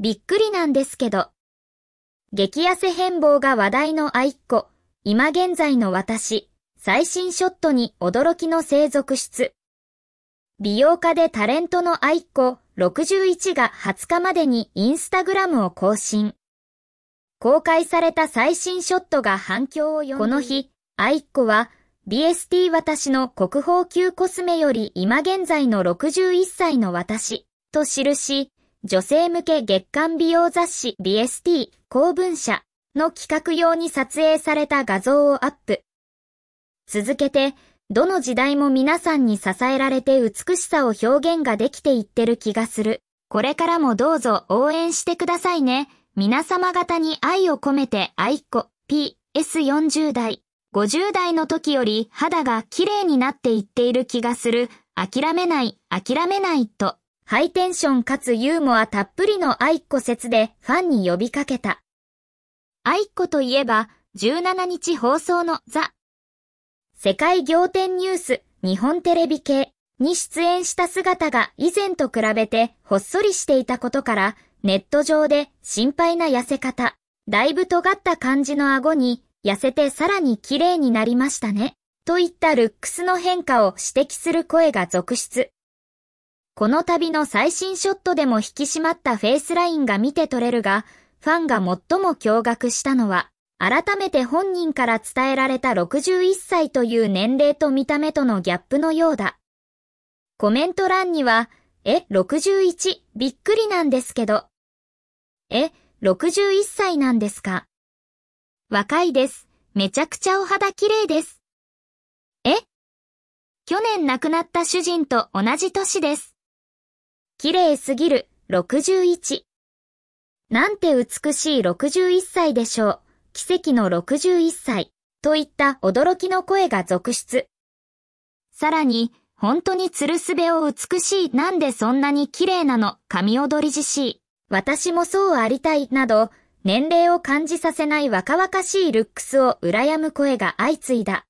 びっくりなんですけど。激痩せ変貌が話題の愛っ子、今現在の私、最新ショットに驚きの生息室。美容家でタレントの愛いっ子61が20日までにインスタグラムを更新。公開された最新ショットが反響を呼んこの日、愛っ子は b s t 私の国宝級コスメより今現在の61歳の私と記し、女性向け月刊美容雑誌 BST 公文社の企画用に撮影された画像をアップ。続けて、どの時代も皆さんに支えられて美しさを表現ができていってる気がする。これからもどうぞ応援してくださいね。皆様方に愛を込めて愛っ子 PS40 代、50代の時より肌が綺麗になっていっている気がする。諦めない、諦めないと。ハイテンションかつユーモアたっぷりの愛子説でファンに呼びかけた。愛子といえば、17日放送のザ・世界仰天ニュース日本テレビ系に出演した姿が以前と比べてほっそりしていたことから、ネット上で心配な痩せ方、だいぶ尖った感じの顎に痩せてさらに綺麗になりましたね。といったルックスの変化を指摘する声が続出。この旅の最新ショットでも引き締まったフェイスラインが見て取れるが、ファンが最も驚愕したのは、改めて本人から伝えられた61歳という年齢と見た目とのギャップのようだ。コメント欄には、え、61、びっくりなんですけど。え、61歳なんですか。若いです。めちゃくちゃお肌綺麗です。え去年亡くなった主人と同じ年です。綺麗すぎる61。なんて美しい61歳でしょう。奇跡の61歳。といった驚きの声が続出。さらに、本当につるすべを美しいなんでそんなに綺麗なの、神踊りじし私もそうありたい、など、年齢を感じさせない若々しいルックスを羨む声が相次いだ。